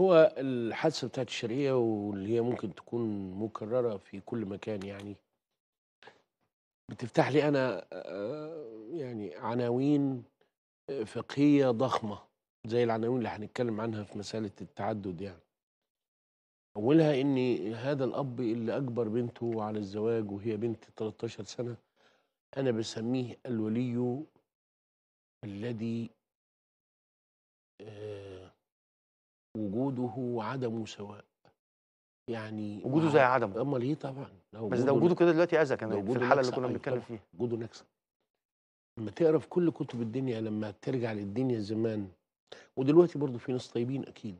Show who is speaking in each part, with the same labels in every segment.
Speaker 1: هو الحادثة بتاعت الشرقية واللي هي ممكن تكون مكررة في كل مكان يعني بتفتح لي أنا آه، يعني عناوين آه، فقهية ضخمة زي العناوين اللي هنتكلم عنها في مسألة التعدد يعني أولها إن هذا الأب اللي أكبر بنته على الزواج وهي بنت 13 سنة أنا بسميه الولي الذي آه وجوده وعدمه سواء يعني وجوده زي عدمه امال ايه طبعا لو بس ده وجوده كده دلوقتي اذى كان في الحاله اللي كنا أيوة بنتكلم فيها وجوده نكسه لما تقرا في كل كتب الدنيا لما ترجع للدنيا زمان ودلوقتي برضه في ناس طيبين اكيد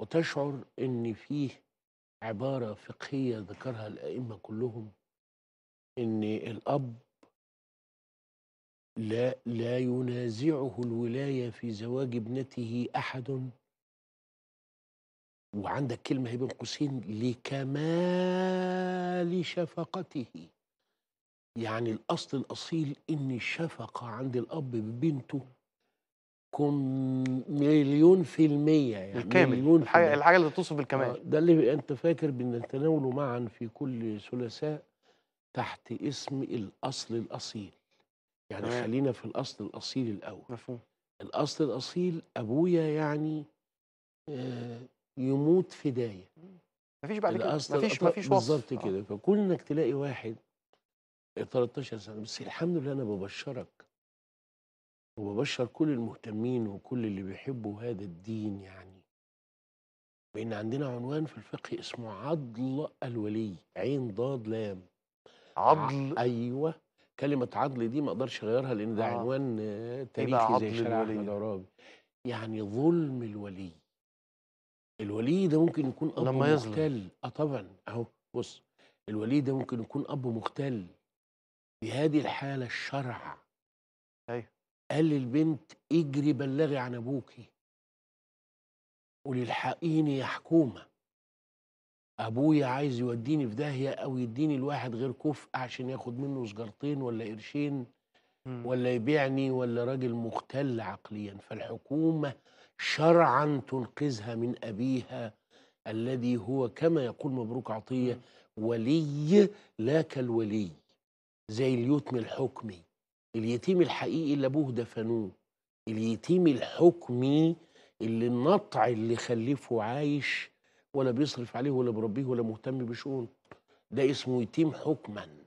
Speaker 1: وتشعر ان فيه عباره فقهيه ذكرها الائمه كلهم ان الاب لا لا ينازعه الولايه في زواج ابنته احد وعندك كلمة هي بين قوسين لكمال شفقته يعني الأصل الأصيل إن الشفقة عند الأب ببنته كم مليون في المية يعني الكامل مليون الحاجة, الحاجة اللي توصف بالكمال آه، ده اللي أنت فاكر بنتناوله معا في كل ثلاثاء تحت اسم الأصل الأصيل يعني مم. خلينا في الأصل الأصيل الأول مفهوم الأصل الأصيل أبويا يعني آه يموت فدايه مفيش بعد كده مفيش مفيش وصف بالظبط كده آه. فكون انك تلاقي واحد 13 سنه بس الحمد لله انا ببشرك وببشر كل المهتمين وكل اللي بيحبوا هذا الدين يعني بان عندنا عنوان في الفقه اسمه عضل الولي عين ضاد لام عضل ايوه كلمه عضل دي ما اقدرش اغيرها لان ده آه. عنوان إيه تاريخي زي شارع احمد عرابي يعني ظلم الولي الولي ده ممكن يكون اب لما مختل اه طبعا اهو بص الولي ده ممكن يكون اب مختل في هذه الحاله الشرع ايوه قال للبنت اجري بلغي عن ابوكي وللحقيني يا حكومه ابويا عايز يوديني في داهيه او يديني لواحد غير كفء عشان ياخد منه سجارتين ولا قرشين ولا يبيعني ولا راجل مختل عقليا فالحكومه شرعا تنقذها من أبيها الذي هو كما يقول مبروك عطية ولي لا كالولي زي اليتم الحكمي اليتيم الحقيقي اللي أبوه دفنوه اليتيم الحكمي اللي النطع اللي خلفه عايش ولا بيصرف عليه ولا بربيه ولا مهتم بشؤونه ده اسمه يتيم حكما